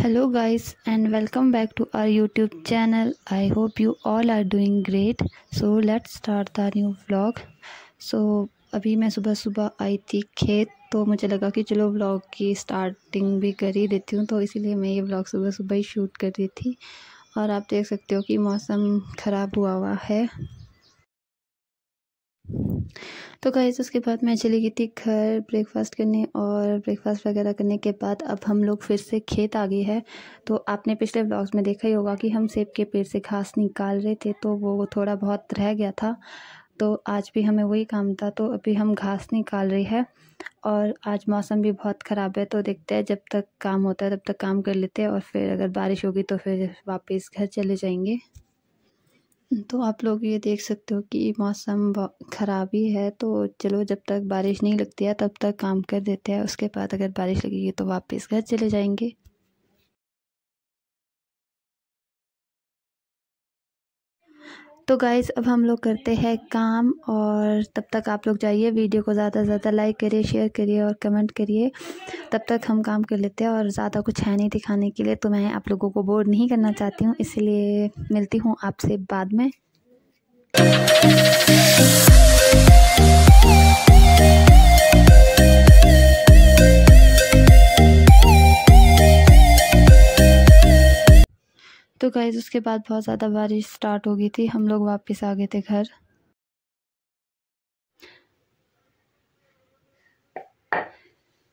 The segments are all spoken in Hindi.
Hello guys and welcome back to our YouTube channel I hope you all are doing great so let's start the new vlog so अभी मैं सुबह सुबह आई थी खेत तो मुझे लगा कि चलो व्लॉग की स्टार्टिंग भी कर ही देती हूँ तो इसीलिए मैं ये व्लॉग सुबह सुबह ही शूट कर रही थी और आप देख सकते हो कि मौसम ख़राब हुआ हुआ है तो गाइज उसके बाद मैं चली गई थी घर ब्रेकफास्ट करने और ब्रेकफास्ट वगैरह करने के बाद अब हम लोग फिर से खेत आ गए हैं तो आपने पिछले ब्लॉग्स में देखा ही होगा कि हम सेब के पेड़ से घास निकाल रहे थे तो वो थोड़ा बहुत रह गया था तो आज भी हमें वही काम था तो अभी हम घास निकाल रहे हैं और आज मौसम भी बहुत ख़राब है तो देखते हैं जब तक काम होता है तब तक काम कर लेते हैं और फिर अगर बारिश होगी तो फिर वापस घर चले जाएंगे तो आप लोग ये देख सकते हो कि मौसम ख़राब ही है तो चलो जब तक बारिश नहीं लगती है तब तक काम कर देते हैं उसके बाद अगर बारिश लगेगी तो वापस घर चले जाएंगे तो गाइज़ अब हम लोग करते हैं काम और तब तक आप लोग जाइए वीडियो को ज़्यादा से ज़्यादा लाइक करिए शेयर करिए और कमेंट करिए तब तक हम काम कर लेते हैं और ज़्यादा कुछ है नहीं दिखाने के लिए तो मैं आप लोगों को बोर नहीं करना चाहती हूँ इसलिए मिलती हूँ आपसे बाद में तो गाइज़ उसके बाद बहुत ज़्यादा बारिश स्टार्ट हो गई थी हम लोग वापस आ गए थे घर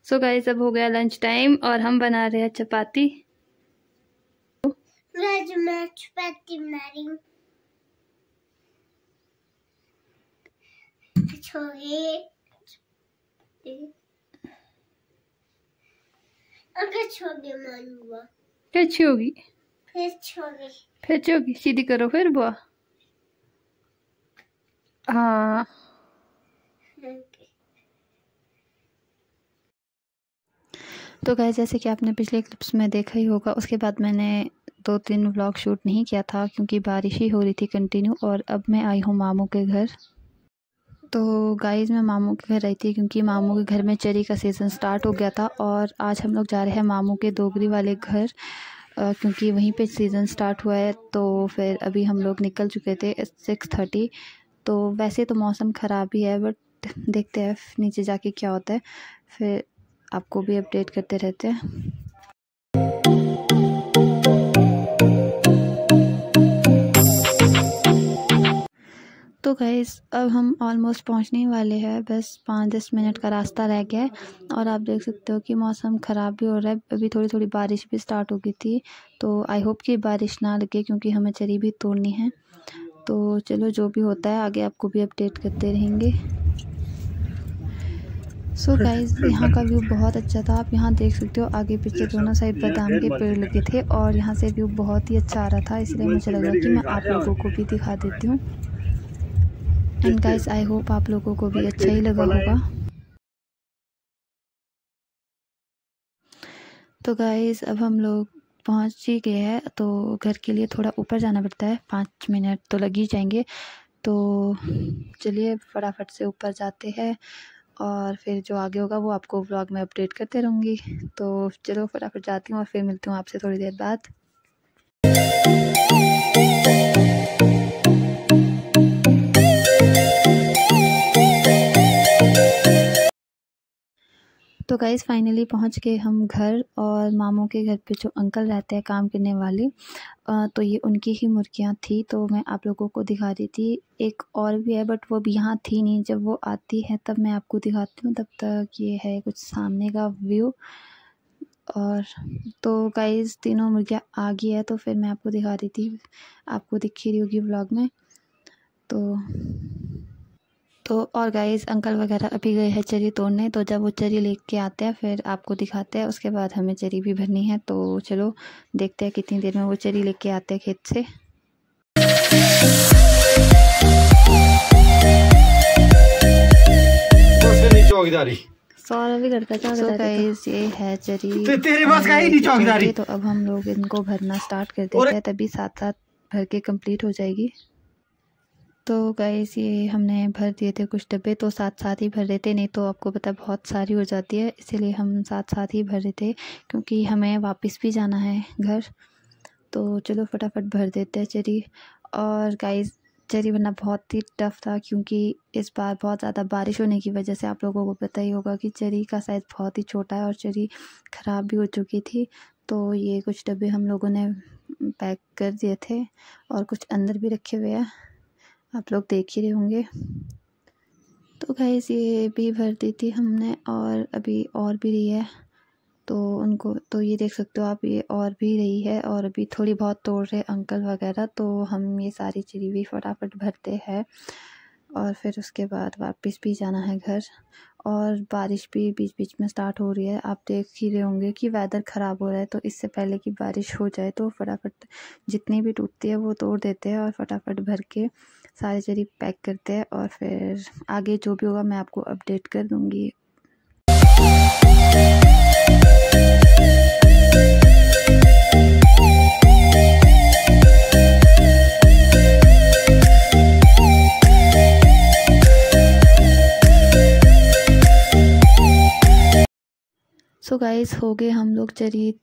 सो so अब हो गया लंच टाइम और हम बना रहे हैं चपाती मैं चपाती फिर फेंचोगी सीधी करो फिर बुआ हाँ तो गए जैसे कि आपने पिछले क्लिप्स में देखा ही होगा उसके बाद मैंने दो तीन व्लॉग शूट नहीं किया था क्योंकि बारिश ही हो रही थी कंटिन्यू और अब मैं आई हूँ मामू के घर तो गाइस मैं मामू के घर रही थी क्योंकि मामू के घर में चरी का सीज़न स्टार्ट हो गया था और आज हम लोग जा रहे हैं मामू के दोगरी वाले घर क्योंकि वहीं पे सीज़न स्टार्ट हुआ है तो फिर अभी हम लोग निकल चुके थे सिक्स थर्टी तो वैसे तो मौसम ख़राब ही है बट देखते हैं नीचे जाके क्या होता है फिर आपको भी अपडेट करते रहते हैं तो गैस अब हम ऑलमोस्ट पहुंचने वाले हैं बस पाँच दस मिनट का रास्ता रह गया है और आप देख सकते हो कि मौसम ख़राब भी हो रहा है अभी थोड़ी थोड़ी बारिश भी स्टार्ट हो गई थी तो आई होप कि बारिश ना लगे क्योंकि हमें चरी भी तोड़नी है तो चलो जो भी होता है आगे आपको भी अपडेट करते रहेंगे सो so यहाँ का व्यू बहुत अच्छा था आप यहाँ देख सकते हो आगे पीछे दोनों साइड बादाम के पेड़ लगे थे और यहाँ से व्यू बहुत ही अच्छा आ रहा था इसलिए मुझे लगा कि मैं आप लोगों को भी दिखा देती हूँ एंड गाइस आई होप आप लोगों को भी अच्छा ही लगा होगा तो गाइस अब हम लोग पहुंच ही गए हैं तो घर के लिए थोड़ा ऊपर जाना पड़ता है पाँच मिनट तो लग ही जाएंगे तो चलिए फटाफट से ऊपर जाते हैं और फिर जो आगे होगा वो आपको व्लॉग में अपडेट करते रहूँगी तो चलो फटाफट जाती हूँ और फिर मिलती हूँ आपसे थोड़ी देर बाद तो गाइज़ फाइनली पहुंच के हम घर और मामों के घर पे जो अंकल रहते हैं काम करने वाले तो ये उनकी ही मुर्गियाँ थी तो मैं आप लोगों को दिखा रही थी एक और भी है बट वो भी यहाँ थी नहीं जब वो आती है तब मैं आपको दिखाती हूँ तब तक ये है कुछ सामने का व्यू और तो गाइज़ तीनों मुर्गियाँ आ गई है तो फिर मैं आपको दिखा रही थी आपको दिखी रही होगी ब्लॉग में तो तो और गाइस अंकल वगैरह अभी गए हैं चरी तोड़ने तो जब वो चरी लेके आते हैं फिर आपको दिखाते हैं उसके बाद हमें चरी भी भरनी है तो चलो देखते हैं कितनी देर में वो चरी लेके आते हैं खेत से सौरभ तो। ये है चरी ते, तो तेरे पास का ही नहीं चौकीदारी तो अब हम लोग इनको भरना स्टार्ट कर देते हैं तभी साथ साथ भर के कंप्लीट हो जाएगी तो गैस ये हमने भर दिए थे कुछ डब्बे तो साथ साथ ही भर रहे थे नहीं तो आपको पता बहुत सारी हो जाती है इसीलिए हम साथ साथ ही भर रहे थे क्योंकि हमें वापस भी जाना है घर तो चलो फटाफट भर देते हैं चरी और गाय चरी बनना बहुत ही टफ़ था क्योंकि इस बार बहुत ज़्यादा बारिश होने की वजह से आप लोगों को पता ही होगा कि चरी का साइज़ बहुत ही छोटा है और चरी ख़राब भी हो चुकी थी तो ये कुछ डब्बे हम लोगों ने पैक कर दिए थे और कुछ अंदर भी रखे हुए हैं आप लोग देख ही रहे होंगे तो गैस ये भी भर दी थी हमने और अभी और भी रही है तो उनको तो ये देख सकते हो आप ये और भी रही है और अभी थोड़ी बहुत तोड़ रहे अंकल वगैरह तो हम ये सारी चिड़ी भी फटाफट भरते हैं और फिर उसके बाद वापस भी जाना है घर और बारिश भी बीच बीच में स्टार्ट हो रही है आप देख ही रहे होंगे कि वेदर ख़राब हो रहा है तो इससे पहले कि बारिश हो जाए तो फटाफट जितनी भी टूटती है वो तोड़ देते हैं और फटाफट भर के सारे जरी पैक करते हैं और फिर आगे जो भी होगा मैं आपको अपडेट कर दूँगी गाइस हो गए हम लोग चरित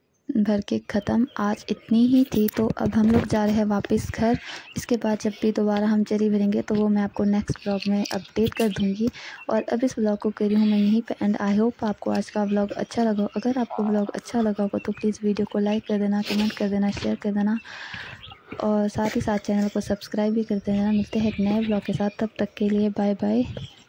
भर के ख़त्म आज इतनी ही थी तो अब हम लोग जा रहे हैं वापस घर इसके बाद जब भी दोबारा हम चरी भरेंगे तो वो मैं आपको नेक्स्ट ब्लॉग में अपडेट कर दूंगी और अब इस ब्लॉग को कर रही हूँ मैं यहीं पे एंड आई होप आपको आज का ब्लॉग अच्छा लगा अगर आपको ब्लॉग अच्छा लगा हो तो प्लीज़ वीडियो को लाइक कर देना कमेंट कर देना शेयर कर देना और साथ ही साथ चैनल को सब्सक्राइब भी कर देना मिलते हैं एक नए ब्लॉग के साथ तब तक के लिए बाय बाय